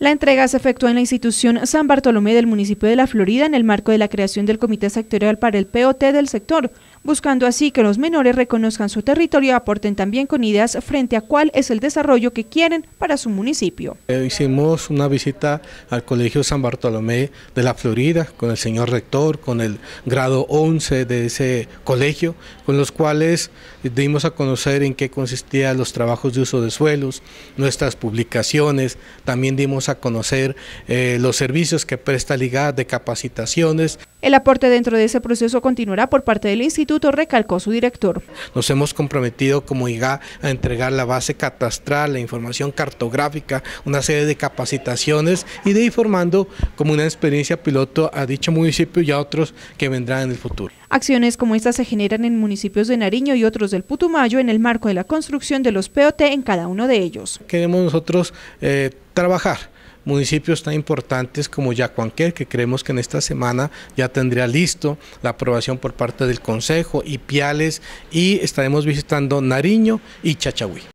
La entrega se efectuó en la institución San Bartolomé del municipio de La Florida en el marco de la creación del Comité Sectorial para el POT del sector, buscando así que los menores reconozcan su territorio y aporten también con ideas frente a cuál es el desarrollo que quieren para su municipio. Eh, hicimos una visita al Colegio San Bartolomé de la Florida con el señor rector, con el grado 11 de ese colegio, con los cuales dimos a conocer en qué consistían los trabajos de uso de suelos, nuestras publicaciones, también dimos a conocer eh, los servicios que presta IGA de capacitaciones. El aporte dentro de ese proceso continuará por parte del instituto, recalcó su director. Nos hemos comprometido como IGA a entregar la base catastral, la información cartográfica, una serie de capacitaciones y de informando como una experiencia piloto a dicho municipio y a otros que vendrán en el futuro. Acciones como estas se generan en municipios de Nariño y otros del Putumayo en el marco de la construcción de los POT en cada uno de ellos. Queremos nosotros eh, trabajar. Municipios tan importantes como Yacuanquer, que creemos que en esta semana ya tendría listo la aprobación por parte del Consejo, y Piales, y estaremos visitando Nariño y Chachahuí.